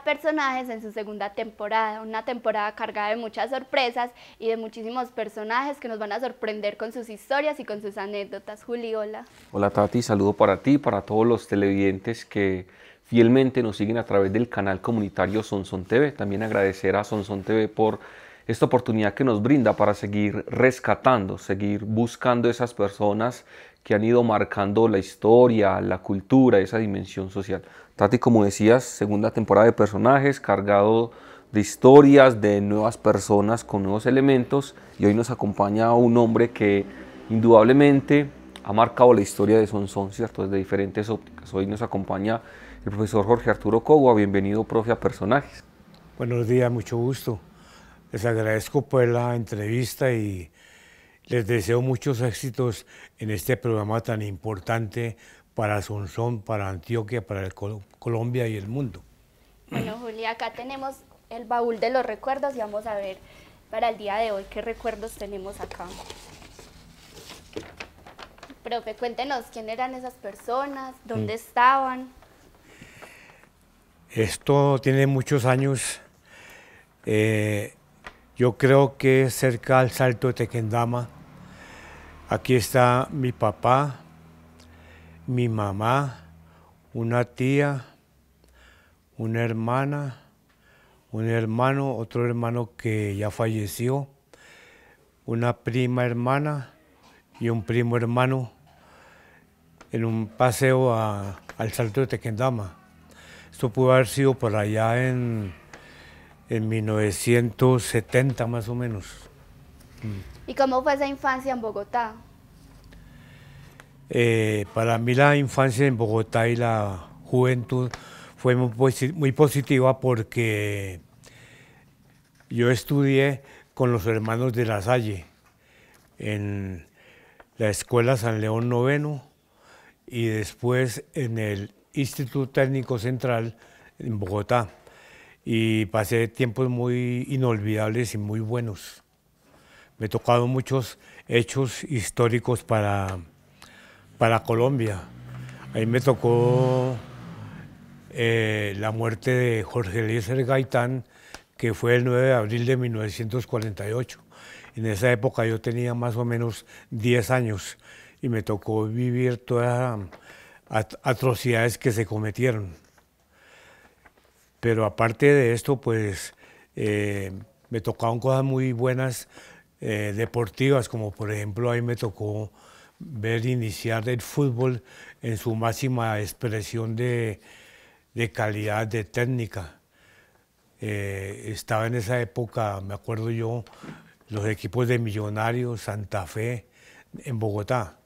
personajes en su segunda temporada, una temporada cargada de muchas sorpresas y de muchísimos personajes que nos van a sorprender con sus historias y con sus anécdotas. Juli, hola. Hola Tati, saludo para ti, para todos los televidentes que fielmente nos siguen a través del canal comunitario Sonson TV. También agradecer a Sonson TV por esta oportunidad que nos brinda para seguir rescatando, seguir buscando esas personas que han ido marcando la historia, la cultura, esa dimensión social. Tati, como decías, segunda temporada de personajes, cargado de historias, de nuevas personas con nuevos elementos. Y hoy nos acompaña un hombre que indudablemente ha marcado la historia de Sonson, ¿cierto? Desde diferentes ópticas. Hoy nos acompaña el profesor Jorge Arturo Cogua. Bienvenido, profe, a Personajes. Buenos días, mucho gusto. Les agradezco por pues, la entrevista y les deseo muchos éxitos en este programa tan importante para Sonsón, para Antioquia, para Colombia y el mundo. Bueno, Julia, acá tenemos el baúl de los recuerdos y vamos a ver para el día de hoy qué recuerdos tenemos acá. Profe, cuéntenos quién eran esas personas, dónde mm. estaban. Esto tiene muchos años. Eh, yo creo que cerca al Salto de Tequendama. Aquí está mi papá, mi mamá, una tía, una hermana, un hermano, otro hermano que ya falleció, una prima hermana y un primo hermano en un paseo al Salto de Tequendama. Esto pudo haber sido por allá en, en 1970 más o menos. ¿Y cómo fue esa infancia en Bogotá? Eh, para mí la infancia en Bogotá y la juventud fue muy, positiva porque yo estudié con los hermanos de La Salle en la Escuela San León Noveno y después en el Instituto Técnico Central en Bogotá. Y pasé tiempos muy inolvidables y muy buenos. Me tocado muchos hechos históricos para para Colombia. Ahí me tocó eh, la muerte de Jorge Eliezer Gaitán, que fue el 9 de abril de 1948. En esa época yo tenía más o menos 10 años y me tocó vivir todas las atrocidades que se cometieron. Pero aparte de esto, pues eh, me tocaban cosas muy buenas eh, deportivas, como por ejemplo ahí me tocó ver iniciar el fútbol en su máxima expresión de, de calidad, de técnica. Eh, estaba en esa época, me acuerdo yo, los equipos de Millonarios, Santa Fe, en Bogotá,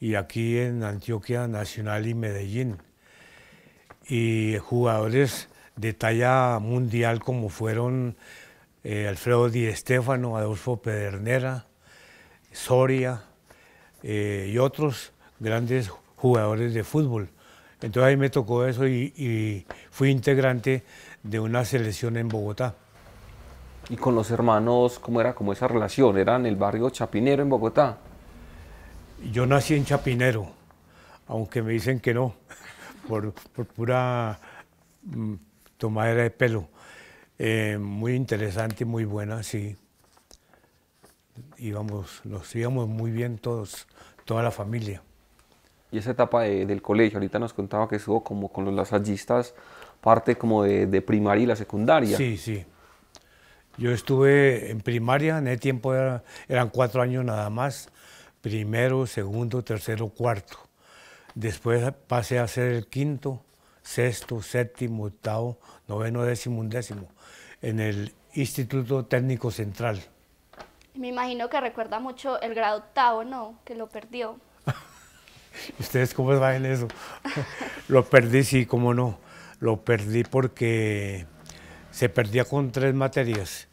y aquí en Antioquia Nacional y Medellín. Y jugadores de talla mundial como fueron eh, Alfredo Di Stéfano, Adolfo Pedernera, Soria, eh, y otros grandes jugadores de fútbol. Entonces ahí me tocó eso y, fui integrante de una selección en Bogotá. ¿Y con los hermanos cómo era como esa relación? ¿Era en el barrio Chapinero en Bogotá? Yo nací en Chapinero, aunque me dicen que no, por, pura mm, tomadera de pelo. Eh, muy interesante, muy buena, sí íbamos, nos íbamos muy bien todos, toda la familia. Y esa etapa del colegio, ahorita nos contaba que estuvo como con los lasallistas, parte como de, primaria y la secundaria. Sí, sí. Yo estuve en primaria, en el tiempo eran cuatro años nada más, primero, segundo, tercero, cuarto. Después pasé a ser el quinto, sexto, séptimo, octavo, noveno, décimo, undécimo, en el Instituto Técnico Central. Me imagino que recuerda mucho el grado octavo, ¿no? Que lo perdió. ¿Ustedes cómo saben eso? lo perdí, sí, cómo no. Lo perdí porque se perdía con tres materias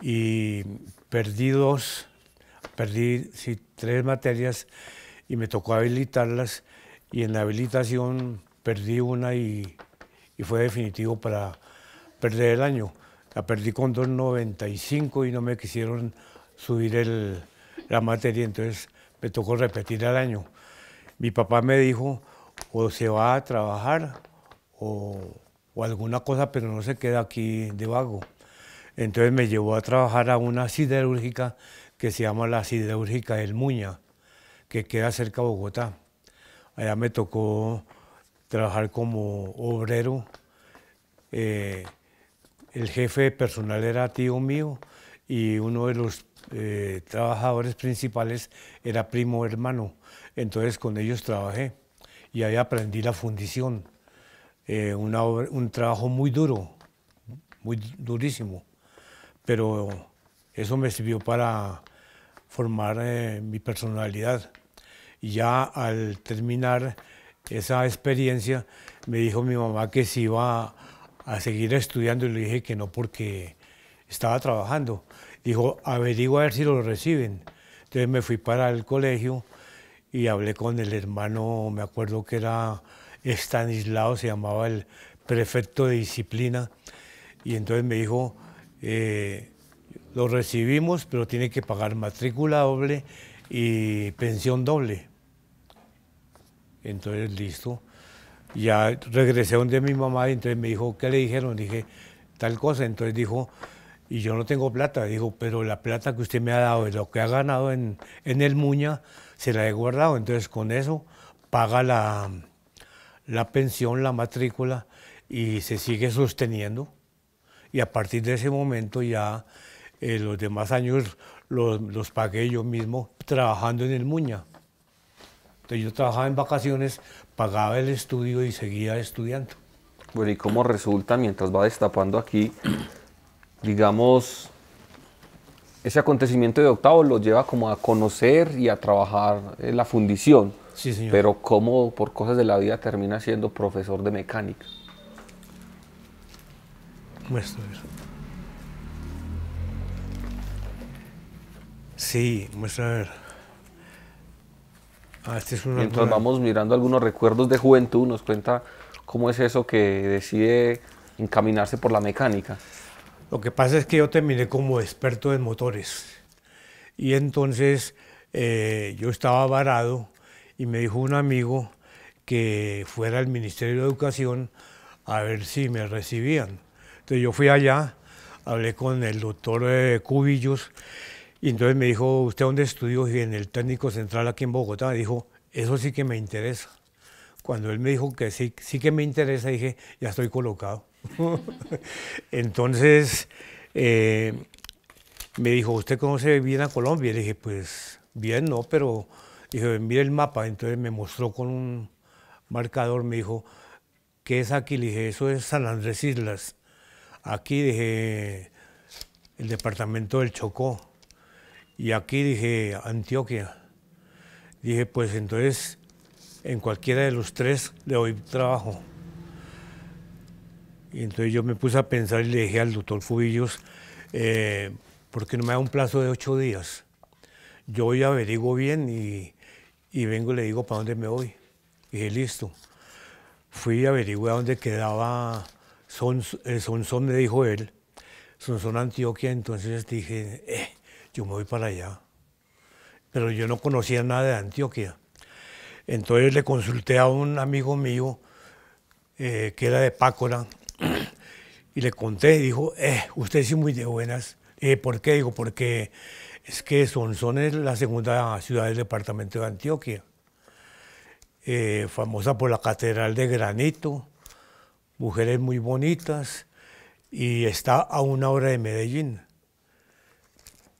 y perdí dos, perdí sí, tres materias y me tocó habilitarlas y en la habilitación perdí una y, fue definitivo para perder el año. La perdí con 2.95 y no me quisieron subir la materia, entonces me tocó repetir el año. Mi papá me dijo, o se va a trabajar o, alguna cosa, pero no se queda aquí de vago. Entonces me llevó a trabajar a una siderúrgica que se llama la siderúrgica del Muña, que queda cerca de Bogotá. Allá me tocó trabajar como obrero. Eh, el jefe personal era tío mío y uno de los eh, trabajadores principales era primo hermano. Entonces con ellos trabajé y ahí aprendí la fundición. Eh, un trabajo muy duro, muy durísimo, pero eso me sirvió para formar eh, mi personalidad. Y ya al terminar esa experiencia, me dijo mi mamá que si iba a seguir estudiando y le dije que no porque estaba trabajando. Dijo, averigua a ver si lo reciben. Entonces me fui para el colegio y hablé con el hermano, me acuerdo que era Stanislao se llamaba el prefecto de disciplina, y entonces me dijo, eh, lo recibimos, pero tiene que pagar matrícula doble y pensión doble. Entonces, listo. Ya regresé donde mi mamá y entonces me dijo, ¿qué le dijeron? Dije, tal cosa. Entonces dijo, y yo no tengo plata. Digo, pero la plata que usted me ha dado y lo que ha ganado en, en el Muña, se la he guardado. Entonces con eso paga la, la pensión, la matrícula y se sigue sosteniendo. Y a partir de ese momento ya eh, los demás años los, los, pagué yo mismo trabajando en el Muña. Entonces yo trabajaba en vacaciones, pagaba el estudio y seguía estudiando. Bueno, ¿y cómo resulta mientras va destapando aquí digamos, ese acontecimiento de octavo lo lleva como a conocer y a trabajar en eh, la fundición. Pero cómo por cosas de la vida termina siendo profesor de mecánica. Muestra. Sí, muestra a ver. Ah, este Mientras vamos mirando algunos recuerdos de juventud, nos cuenta cómo es eso que decide encaminarse por la mecánica. Lo que pasa es que yo terminé como experto en motores y entonces eh, yo estaba varado y me dijo un amigo que fuera al Ministerio de Educación a ver si me recibían. Entonces yo fui allá, hablé con el doctor eh, Cubillos y entonces me dijo, ¿usted dónde estudió? Y en el técnico central aquí en Bogotá. dijo, eso sí que me interesa. Cuando él me dijo que sí, sí que me interesa, dije, ya estoy colocado. Entonces eh, me dijo, ¿usted cómo conoce bien a Colombia? le dije, pues bien, no, pero dije, mire el mapa. Entonces me mostró con un marcador, me dijo, ¿qué es aquí? Le dije, eso es San Andrés Islas. Aquí dije, el departamento del Chocó. Y aquí dije, Antioquia. Dije, pues entonces, en cualquiera de los tres le doy trabajo. Y entonces yo me puse a pensar y le dije al doctor Fubillos, eh, ¿por qué no me da un plazo de ocho días? Yo ya averiguo bien y, vengo y le digo para dónde me voy. Y dije, listo. Fui y averigué a dónde quedaba eh, Sonsón, me dijo él, Sonsón Antioquia, entonces dije, eh, yo me voy para allá. Pero yo no conocía nada de Antioquia. Entonces le consulté a un amigo mío que era de Pácora, y le conté, dijo, eh, usted sí muy de buenas. ¿Por qué? Digo, porque es que Sonsón es la segunda ciudad del departamento de Antioquia, eh, famosa por la catedral de granito, mujeres muy bonitas, y está a una hora de Medellín.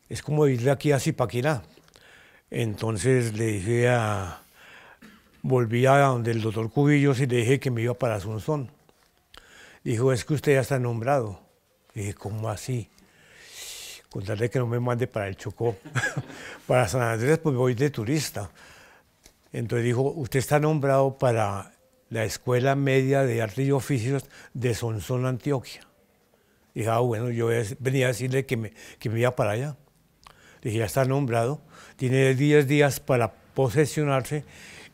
Es como ir de aquí a Zipaquirá. Entonces le dije a... Volví a donde el doctor Cubillos y le dije que me iba para Sonsón. Dijo, es que usted ya está nombrado. dije, ¿cómo así? Contarle que no me mande para el Chocó. para San Andrés, pues voy de turista. Entonces dijo, usted está nombrado para la Escuela Media de Arte y Oficios de Sonsón, Antioquia. dije, ah, bueno, yo venía a decirle que me, que me iba para allá. dije, ya está nombrado, tiene 10 días para posesionarse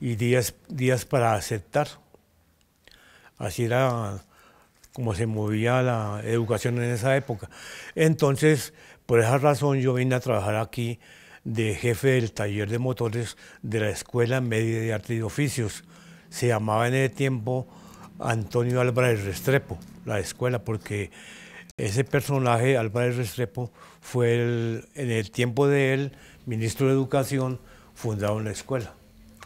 y 10 días para aceptar. Así era como se movía la educación en esa época. Entonces, por esa razón yo vine a trabajar aquí de jefe del taller de motores de la Escuela Media de Arte y Oficios. Se llamaba en ese tiempo Antonio Álvarez Restrepo, la escuela, porque ese personaje, Álvarez Restrepo, fue el, en el tiempo de él, ministro de Educación, fundado en la escuela.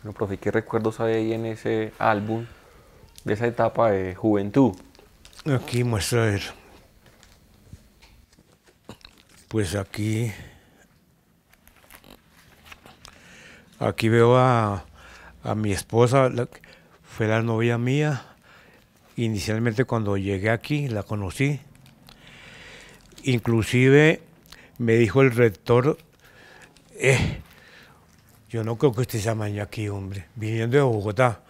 Bueno, profe, ¿qué recuerdos hay ahí en ese álbum, de esa etapa de juventud? Aquí ver, Pues aquí. Aquí veo a, mi esposa, fue la novia mía. Inicialmente cuando llegué aquí la conocí. Inclusive me dijo el rector, eh, yo no creo que usted se maña aquí, hombre, viniendo de Bogotá.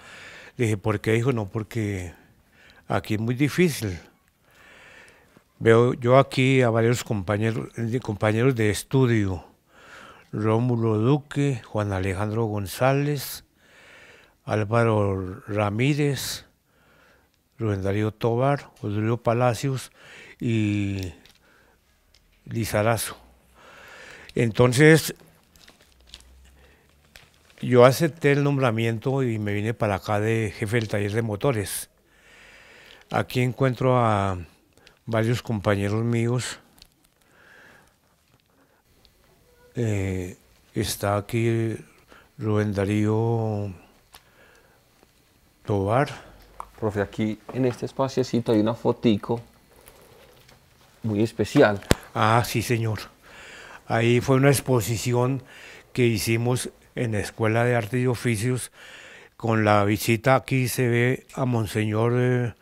Le dije, ¿por qué? Dijo, no, porque aquí es muy difícil. Veo yo aquí a varios compañeros, eh, compañeros de estudio, Rómulo Duque, Juan Alejandro González, Álvaro Ramírez, Rubén Darío Tobar, Rodrigo Palacios y Lizarazo. Entonces, yo acepté el nombramiento y me vine para acá de jefe del taller de motores. Aquí encuentro a varios compañeros míos. Eh, está aquí Rubén Darío Tobar. Profe, aquí en este espaciocito hay una fotico muy especial. Ah, sí, señor. Ahí fue una exposición que hicimos en la Escuela de artes y Oficios con la visita aquí se ve a Monseñor eh,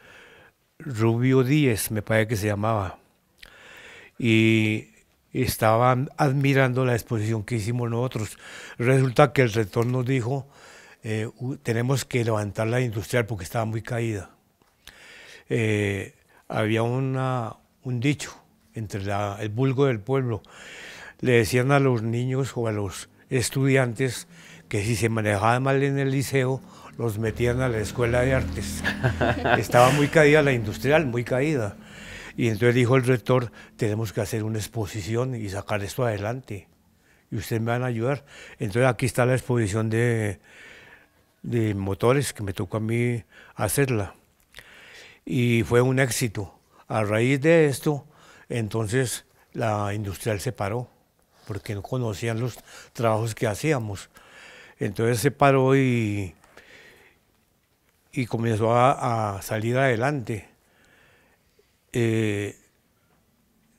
Rubio Díez, me parece que se llamaba, y estaban admirando la exposición que hicimos nosotros. Resulta que el rector nos dijo, eh, tenemos que levantar la industrial porque estaba muy caída. Eh, había un dicho entre el vulgo del pueblo. Le decían a los niños o a los estudiantes que si se manejaba mal en el liceo, los metían a la escuela de artes. Estaba muy caída la industrial, muy caída. Y entonces dijo el rector, tenemos que hacer una exposición y sacar esto adelante. Y ustedes me van a ayudar. Entonces aquí está la exposición de, de motores que me tocó a mí hacerla. Y fue un éxito. A raíz de esto, entonces la industrial se paró, porque no conocían los trabajos que hacíamos. Entonces se paró y y comenzó a, salir adelante. Eh,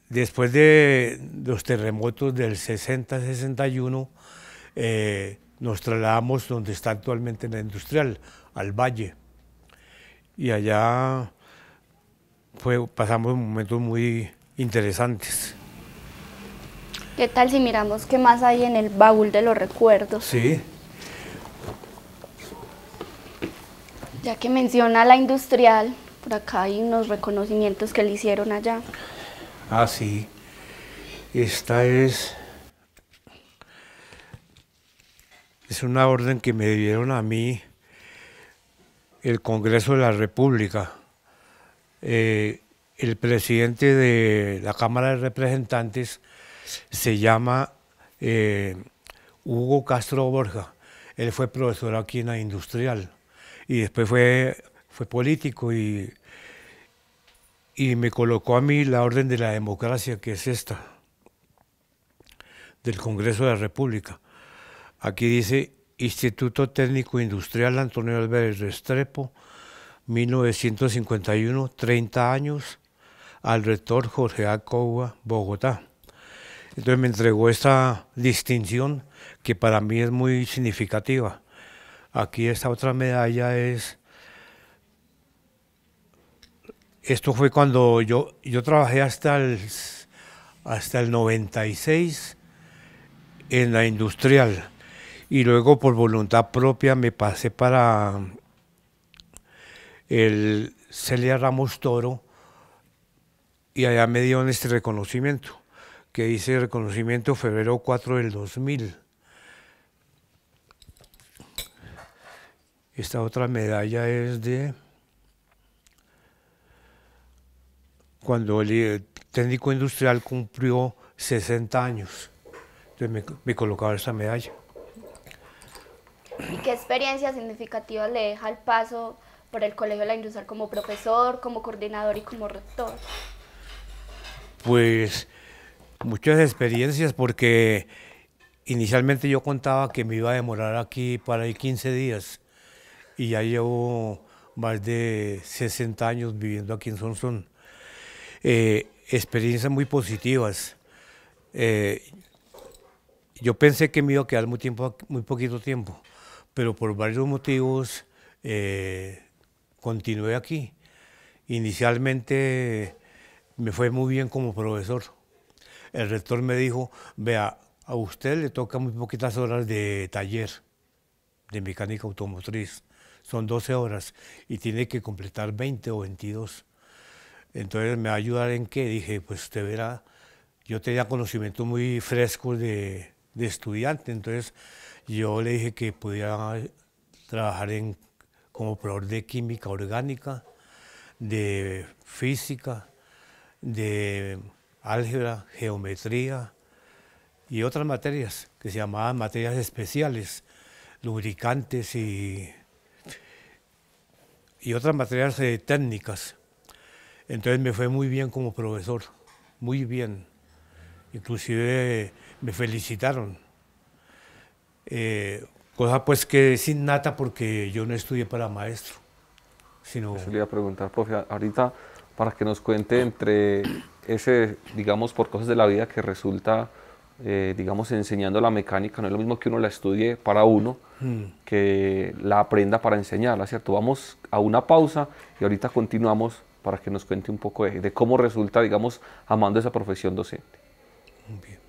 después de los terremotos del 60-61, eh, nos trasladamos donde está actualmente la industrial, al valle. Y allá pasamos momentos muy interesantes. ¿Qué tal si miramos qué más hay en el baúl de los recuerdos? Sí. Ya que menciona la industrial, por acá hay unos reconocimientos que le hicieron allá. Ah, sí. Esta es... Es una orden que me dieron a mí el Congreso de la República. Eh, el presidente de la Cámara de Representantes se llama eh, Hugo Castro Borja. Él fue profesor aquí en la Industrial y después fue, fue político y, y me colocó a mí la orden de la democracia, que es esta, del Congreso de la República. Aquí dice Instituto Técnico Industrial Antonio Álvarez Restrepo, 1951, 30 años, al rector Jorge Acoba, Bogotá. Entonces me entregó esta distinción que para mí es muy significativa. Aquí esta otra medalla es... Esto fue cuando yo, yo trabajé hasta el, hasta el 96 en la industrial y luego por voluntad propia me pasé para el Celia Ramos Toro y allá me dieron este reconocimiento, que dice reconocimiento febrero 4 del 2000. Esta otra medalla es de cuando el eh, técnico industrial cumplió 60 años. Entonces me, me colocaba esta medalla. ¿Y qué experiencia significativa le deja el paso por el Colegio de la Industrial como profesor, como coordinador y como rector? Pues muchas experiencias porque inicialmente yo contaba que me iba a demorar aquí para ir 15 días y ya llevo más de 60 años viviendo aquí en Sonson. Eh, experiencias muy positivas. Eh, yo pensé que me iba a quedar muy, tiempo, muy poquito tiempo, pero por varios motivos eh, continué aquí. Inicialmente me fue muy bien como profesor. El rector me dijo, vea, a usted le toca muy poquitas horas de taller de mecánica automotriz son 12 horas y tiene que completar 20 o 22. Entonces, ¿me va a ayudar en qué? Dije, pues usted verá, yo tenía conocimiento muy fresco de, estudiante, entonces yo le dije que podía trabajar en, como profesor de química orgánica, de física, de álgebra, geometría y otras materias que se llamaban materias especiales, lubricantes y y otras materias técnicas. Entonces me fue muy bien como profesor, muy bien. Inclusive me felicitaron. Eh, cosa pues que es innata porque yo no estudié para maestro. Sino... Eso le iba a preguntar, profe, ahorita para que nos cuente entre ese, digamos, por cosas de la vida que resulta eh, digamos, enseñando la mecánica, no es lo mismo que uno la estudie para uno, hmm. que la aprenda para enseñarla, ¿cierto? Vamos a una pausa y ahorita continuamos para que nos cuente un poco de, cómo resulta, digamos, amando esa profesión docente. Bien.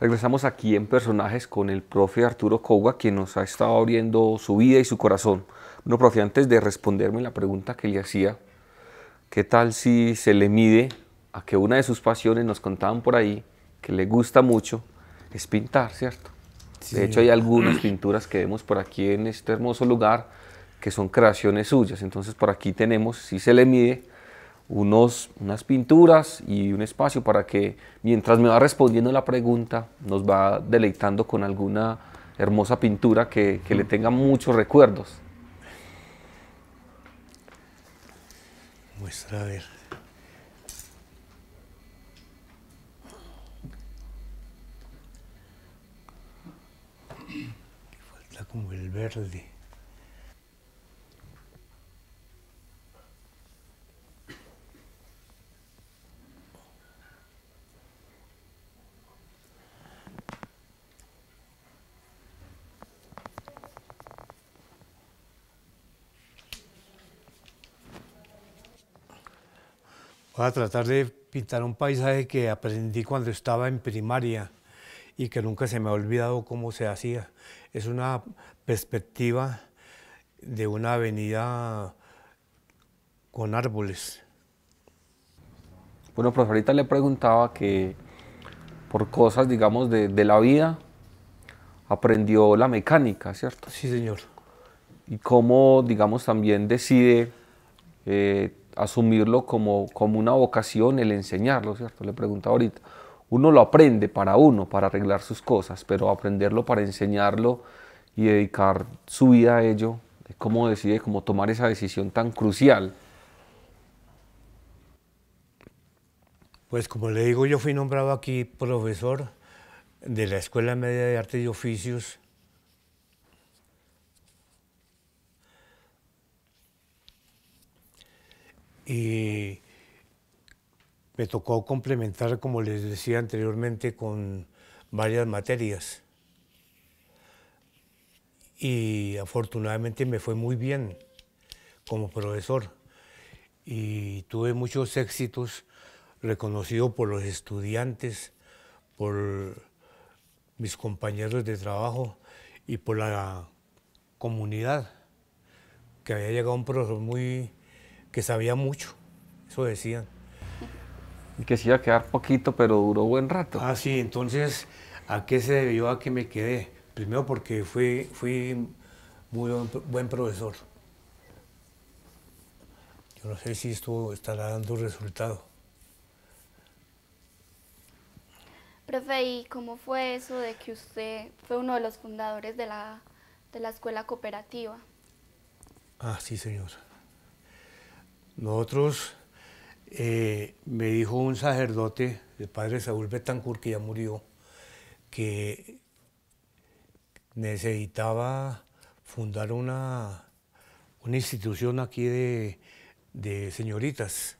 Regresamos aquí en Personajes con el profe Arturo Cogua, quien nos ha estado abriendo su vida y su corazón. Bueno, profe, antes de responderme la pregunta que le hacía, ¿qué tal si se le mide a que una de sus pasiones, nos contaban por ahí, que le gusta mucho, es pintar, ¿cierto? De hecho, hay algunas pinturas que vemos por aquí en este hermoso lugar que son creaciones suyas. Entonces, por aquí tenemos, si se le mide, unos, unas pinturas y un espacio para que mientras me va respondiendo la pregunta, nos va deleitando con alguna hermosa pintura que, que le tenga muchos recuerdos. Muestra a ver. Falta como el verde. Voy a tratar de pintar un paisaje que aprendí cuando estaba en primaria y que nunca se me ha olvidado cómo se hacía. Es una perspectiva de una avenida con árboles. Bueno, profesorita, le preguntaba que por cosas, digamos, de, la vida, aprendió la mecánica, ¿cierto? Sí, señor. Y cómo, digamos, también decide eh, asumirlo como, una vocación el enseñarlo, ¿cierto? Le pregunta ahorita, uno lo aprende para uno, para arreglar sus cosas, pero aprenderlo para enseñarlo y dedicar su vida a ello, ¿cómo decide, cómo tomar esa decisión tan crucial? Pues como le digo, yo fui nombrado aquí profesor de la Escuela Media de Artes y Oficios y me tocó complementar, como les decía anteriormente, con varias materias. Y afortunadamente me fue muy bien como profesor y tuve muchos éxitos reconocido por los estudiantes, por mis compañeros de trabajo y por la comunidad, que había llegado un profesor muy que sabía mucho, eso decían. Y que se iba a quedar poquito, pero duró buen rato. Ah, sí, entonces, ¿a qué se debió a que me quedé? Primero porque fui, fui muy buen profesor. Yo no sé si esto estará dando resultado. Profe, ¿y cómo fue eso de que usted fue uno de los fundadores de la, de la escuela cooperativa? Ah, sí, señora. Nosotros, eh, me dijo un sacerdote, el padre Saúl Betancur que ya murió, que necesitaba fundar una, una institución aquí de, de señoritas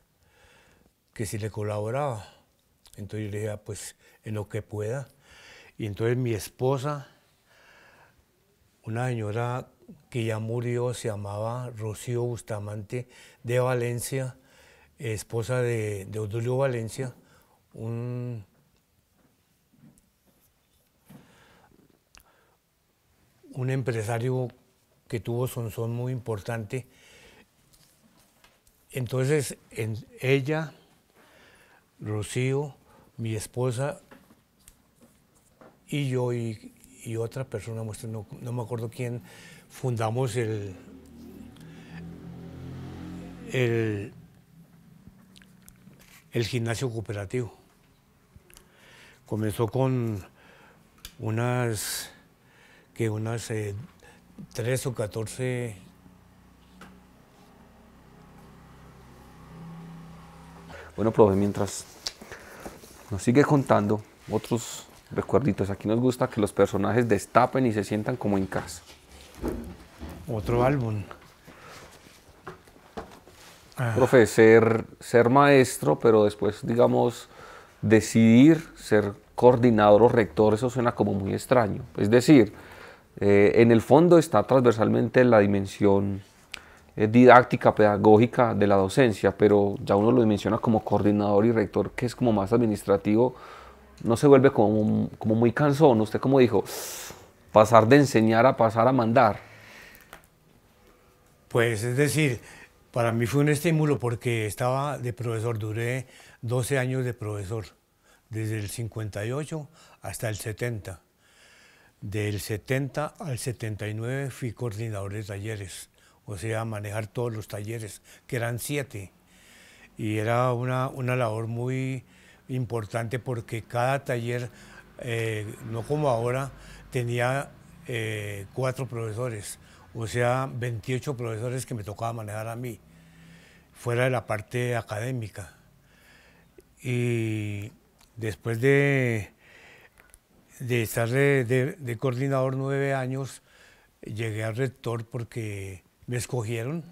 que si le colaboraba. Entonces yo le dije, ah, pues en lo que pueda. Y entonces mi esposa, una señora que ya murió, se llamaba Rocío Bustamante de Valencia, esposa de, Odulio Valencia, un, empresario que tuvo son muy importante. Entonces, ella, Rocío, mi esposa y yo y, otra persona, no me acuerdo quién, fundamos el, el, gimnasio cooperativo. Comenzó con unas, que unas eh, tres o 14. Bueno, profe, mientras nos sigue contando otros recuerditos, aquí nos gusta que los personajes destapen y se sientan como en casa. Otro álbum. Ah. Profe, ser, ser maestro, pero después, digamos, decidir ser coordinador o rector, eso suena como muy extraño. Es decir, eh, en el fondo está transversalmente la dimensión eh, didáctica, pedagógica de la docencia, pero ya uno lo dimensiona como coordinador y rector, que es como más administrativo, no se vuelve como, como muy cansón. Usted como dijo, pasar de enseñar a pasar a mandar? Pues es decir, para mí fue un estímulo porque estaba de profesor, duré 12 años de profesor, desde el 58 hasta el 70. Del 70 al 79 fui coordinador de talleres, o sea, manejar todos los talleres, que eran siete. Y era una, una labor muy importante porque cada taller, eh, no como ahora, tenía eh, cuatro profesores, o sea, 28 profesores que me tocaba manejar a mí, fuera de la parte académica. Y después de, de estar de, coordinador nueve años, llegué al rector porque me escogieron.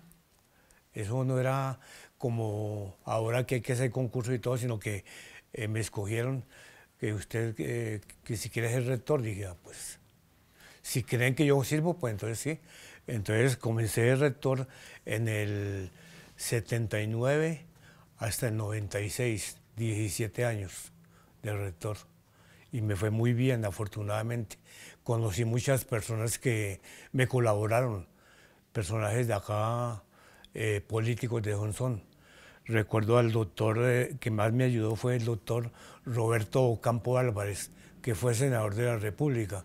Eso no era como ahora que hay que hacer concurso y todo, sino que eh, me escogieron que usted, eh, que si quiere ser rector, dije, ah, pues, si creen que yo sirvo, pues entonces sí. Entonces comencé de rector en el 79 hasta el 96, 17 años de rector. Y me fue muy bien, afortunadamente. Conocí muchas personas que me colaboraron, personajes de acá, eh, políticos de Johnson Recuerdo al doctor eh, que más me ayudó fue el doctor Roberto Campo Álvarez, que fue senador de la República.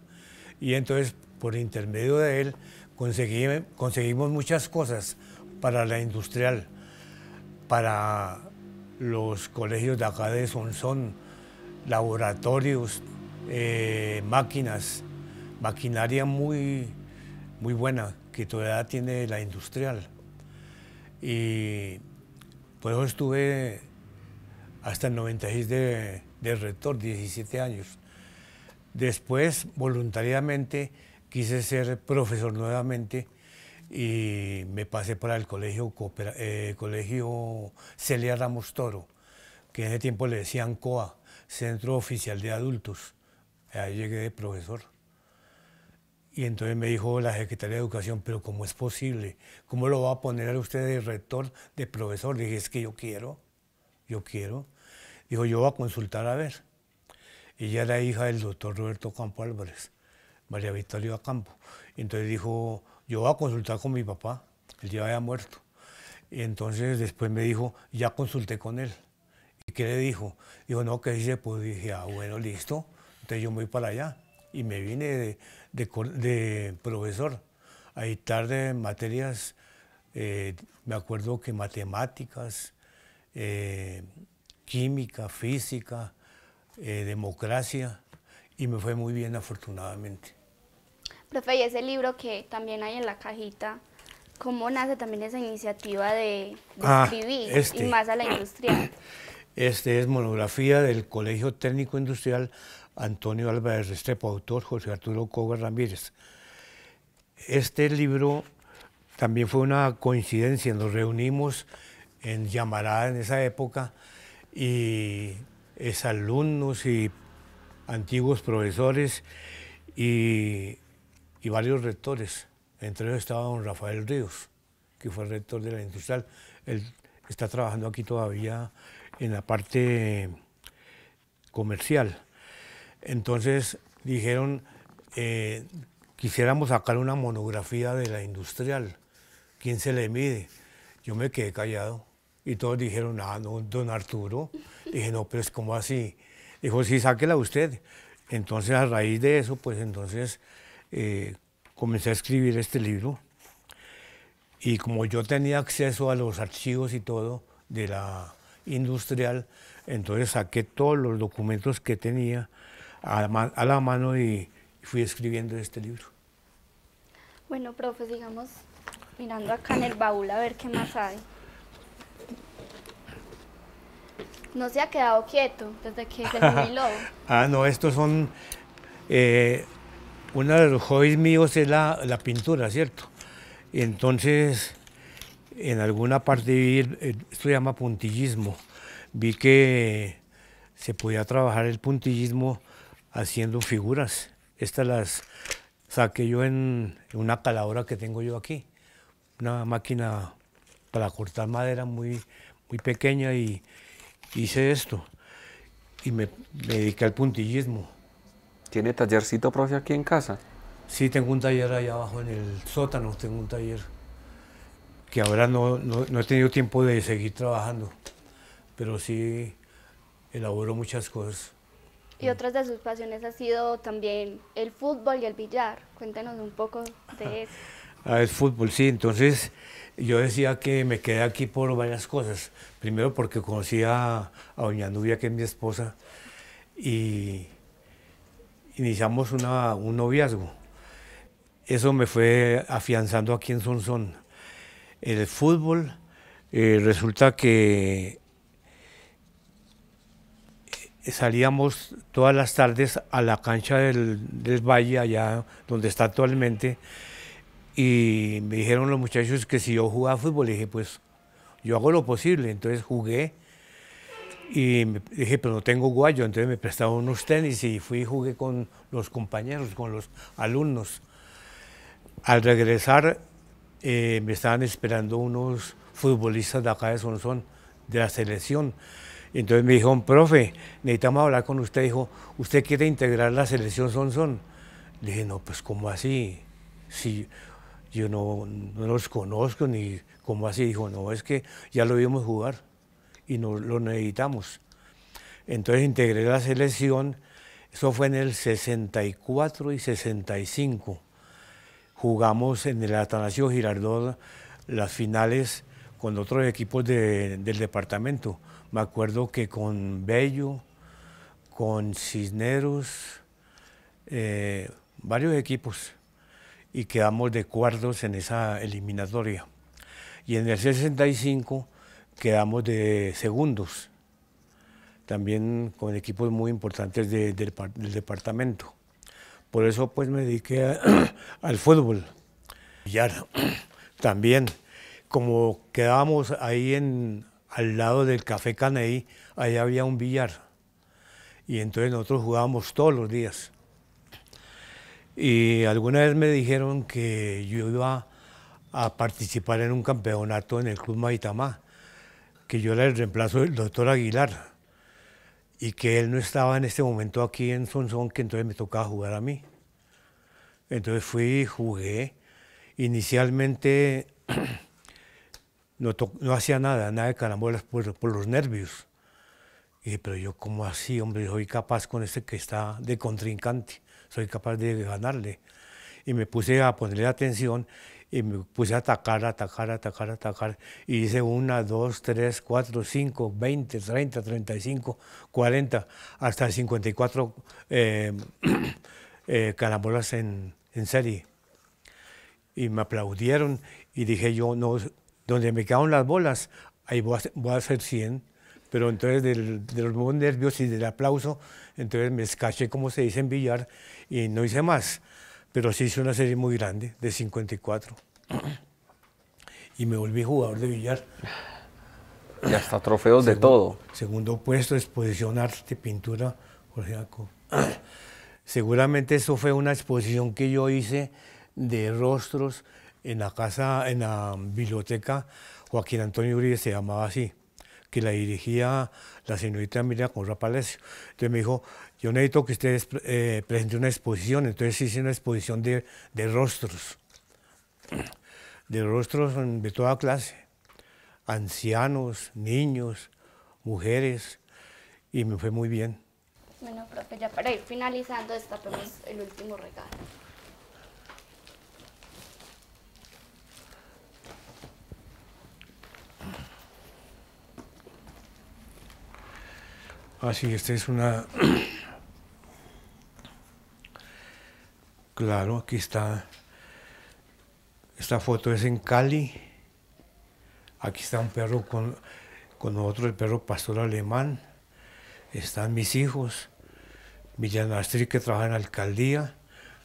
Y entonces, por intermedio de él, conseguimos muchas cosas para la industrial, para los colegios de acá de Sonsón, laboratorios, eh, máquinas, maquinaria muy, muy buena que todavía tiene la industrial. Y por eso estuve hasta el 96 de, rector, 17 años. Después, voluntariamente, quise ser profesor nuevamente y me pasé para el colegio, eh, colegio Celia Ramos Toro, que en ese tiempo le decían COA, Centro Oficial de Adultos. Ahí llegué de profesor. Y entonces me dijo la secretaria de Educación, pero ¿cómo es posible? ¿Cómo lo va a poner a usted de rector, de profesor? dije, es que yo quiero, yo quiero. Dijo, yo voy a consultar a ver. Ella era hija del doctor Roberto Campo Álvarez, María Victoria Campo. Entonces dijo, yo voy a consultar con mi papá, él ya había muerto. Y entonces después me dijo, ya consulté con él. ¿Y qué le dijo? Dijo, no, ¿qué dice, pues dije, ah, bueno, listo. Entonces yo me voy para allá y me vine de, profesor a editar de materias, eh, me acuerdo que matemáticas, eh, química, física, eh, democracia, y me fue muy bien afortunadamente. Profe, y ese libro que también hay en la cajita, ¿cómo nace también esa iniciativa de, ah, escribir y este. más a la Industria? Este es monografía del Colegio Técnico Industrial Antonio Álvarez Restrepo, autor José Arturo Cogar Ramírez. Este libro también fue una coincidencia, nos reunimos en Llamarada en esa época y es alumnos y antiguos profesores y, varios rectores. Entre ellos estaba don Rafael Ríos, que fue rector de la industrial. Él está trabajando aquí todavía en la parte comercial. Entonces dijeron, eh, quisiéramos sacar una monografía de la industrial, ¿quién se le mide? Yo me quedé callado y todos dijeron, ah, no, don Arturo. Dije, no, pero es como así. Dijo, sí, sáquela usted. Entonces a raíz de eso, pues entonces eh, comencé a escribir este libro. Y como yo tenía acceso a los archivos y todo de la industrial, entonces saqué todos los documentos que tenía a la, mano y fui escribiendo este libro. Bueno, profe, digamos, mirando acá en el baúl a ver qué más hay. No se ha quedado quieto desde que se jubiló. ah, no, estos son... Eh, uno de los hobbies míos es la, la pintura, ¿cierto? Y entonces, en alguna parte vi, esto se llama puntillismo, vi que se podía trabajar el puntillismo haciendo figuras. Estas las saqué yo en una caladora que tengo yo aquí, una máquina para cortar madera muy, muy pequeña y hice esto y me, dediqué al puntillismo. ¿Tiene tallercito profe aquí en casa? Sí, tengo un taller allá abajo en el sótano, tengo un taller que ahora no he tenido tiempo de seguir trabajando, pero sí elaboro muchas cosas. Y otras de sus pasiones ha sido también el fútbol y el billar. Cuéntanos un poco de ah, eso. Ah, fútbol, sí. Entonces, yo decía que me quedé aquí por varias cosas. Primero porque conocí a, doña Nubia, que es mi esposa, y iniciamos una, un noviazgo. Eso me fue afianzando aquí en Sonsón. El fútbol, eh, resulta que salíamos todas las tardes a la cancha del, Valle, allá donde está actualmente, y me dijeron los muchachos que si yo jugaba fútbol, dije, pues yo hago lo posible, entonces jugué. Y dije, pero no tengo guayo, entonces me prestaron unos tenis y fui y jugué con los compañeros, con los alumnos. Al regresar, eh, me estaban esperando unos futbolistas de acá de Sonzón, de la selección. Entonces me dijo, profe, necesitamos hablar con usted. Dijo, ¿usted quiere integrar la selección Son Son? Le dije, no, pues ¿cómo así? Si yo no, los conozco ni cómo así. Dijo, no, es que ya lo vimos jugar y no lo necesitamos. Entonces integré la selección, eso fue en el 64 y 65. Jugamos en el Atanasio Girardot las finales con otros equipos del departamento. Me acuerdo que con Bello, con Cisneros, eh, varios equipos, y quedamos de cuartos en esa eliminatoria. Y en el 65 quedamos de segundos, también con equipos muy importantes del departamento. Por eso pues me dediqué al fútbol. ya también, como quedamos ahí en al lado del Café Caney, allá había un billar. Y entonces nosotros jugábamos todos los días. Y alguna vez me dijeron que yo iba a participar en un campeonato en el Club Maitamá, que yo era el reemplazo del doctor Aguilar y que él no estaba en este momento aquí en Sonsón, que entonces me tocaba jugar a mí. Entonces fui, jugué. Inicialmente no, hacía nada, nada de carambolas por, los nervios. Y dije, pero yo, ¿cómo así, hombre? Soy capaz con este que está de contrincante, soy capaz de ganarle. Y me puse a ponerle atención y me puse a atacar, atacar, atacar, atacar. Y hice una, dos, tres, cuatro, cinco, veinte, treinta, treinta y cinco, cuarenta, hasta cincuenta y cuatro eh, eh, carambolas en, en serie. Y me aplaudieron y dije yo, no, donde me caen las bolas, ahí voy a, hacer, 100, pero entonces de los nervios y del aplauso, entonces me escaché, como se dice en billar, y no hice más, pero sí hice una serie muy grande, de 54, y me volví jugador de billar. Y hasta trofeos de todo. Segundo puesto, exposición arte, pintura, Jorge Jacob. Seguramente eso fue una exposición que yo hice de rostros, en la casa, en la biblioteca, Joaquín Antonio Uribe se llamaba así, que la dirigía la señorita Emilia con Palacio. Entonces me dijo, yo necesito que ustedes eh, presenten una exposición, entonces hice una exposición de, rostros, de rostros de toda clase, ancianos, niños, mujeres, y me fue muy bien. Bueno, profe, ya para ir finalizando, esta el último regalo. Ah, esta es una... claro, aquí está. Esta foto es en Cali. Aquí está un perro con, otro, el perro pastor alemán. Están mis hijos, Villanastri que trabaja en la alcaldía,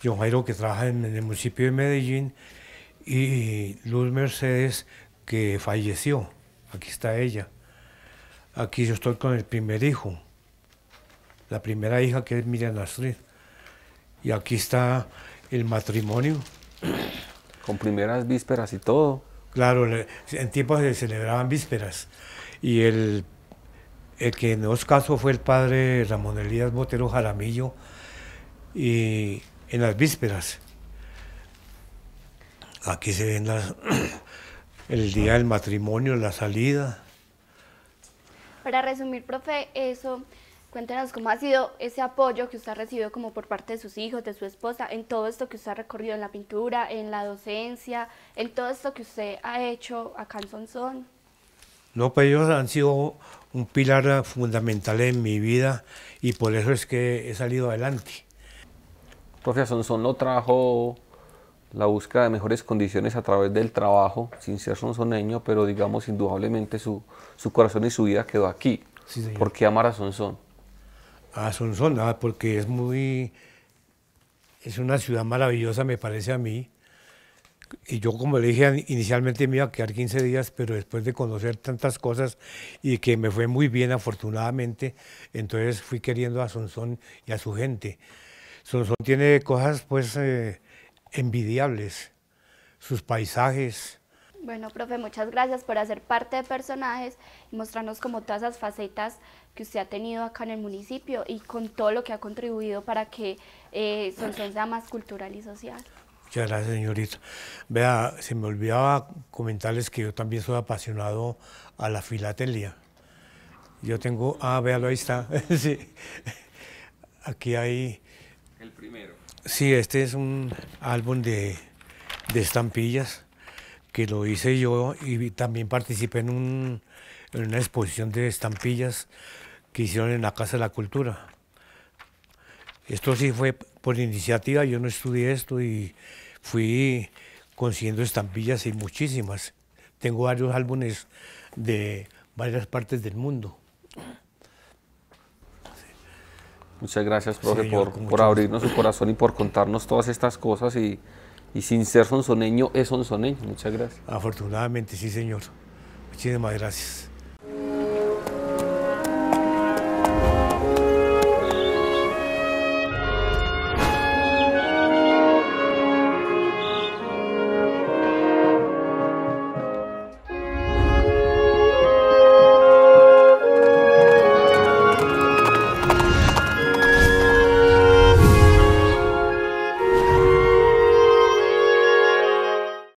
John Jairo que trabaja en, en el municipio de Medellín y Luz Mercedes que falleció. Aquí está ella. Aquí yo estoy con el primer hijo la primera hija que es Miriam Astrid. Y aquí está el matrimonio. Con primeras vísperas y todo. Claro, en tiempos se celebraban vísperas. Y el, el que nos casó fue el padre Ramón Elías Botero Jaramillo. Y en las vísperas. Aquí se ven el día del matrimonio, la salida. Para resumir, profe, eso Cuéntenos cómo ha sido ese apoyo que usted ha recibido como por parte de sus hijos, de su esposa, en todo esto que usted ha recorrido en la pintura, en la docencia, en todo esto que usted ha hecho acá en Sonsón. No, pues ellos han sido un pilar fundamental en mi vida y por eso es que he salido adelante. Profe Sonsón no trajo la búsqueda de mejores condiciones a través del trabajo, sin ser sonsoneño, pero digamos indudablemente su, su corazón y su vida quedó aquí. porque ¿Por qué amar a Sonsón? a ah, Sonzón, ah, porque es muy. Es una ciudad maravillosa, me parece a mí. Y yo, como le dije, inicialmente me iba a quedar 15 días, pero después de conocer tantas cosas y que me fue muy bien, afortunadamente, entonces fui queriendo a Sonsón y a su gente. Sonsón tiene cosas, pues, eh, envidiables. Sus paisajes, bueno, profe, muchas gracias por hacer parte de personajes y mostrarnos como todas esas facetas que usted ha tenido acá en el municipio y con todo lo que ha contribuido para que eh, sea más cultural y social. Muchas gracias, señorita. Vea, se me olvidaba comentarles que yo también soy apasionado a la filatelia. Yo tengo, ah, véalo, ahí está. sí. Aquí hay... El primero. Sí, este es un álbum de, de estampillas que lo hice yo y también participé en, un, en una exposición de estampillas que hicieron en la Casa de la Cultura. Esto sí fue por iniciativa, yo no estudié esto y fui consiguiendo estampillas y muchísimas. Tengo varios álbumes de varias partes del mundo. Muchas gracias, profe, por, abrirnos su corazón y por contarnos todas estas cosas. Y, y sin ser sonsoneño, es sonsoneño. Muchas gracias. Afortunadamente, sí, señor. Muchísimas gracias.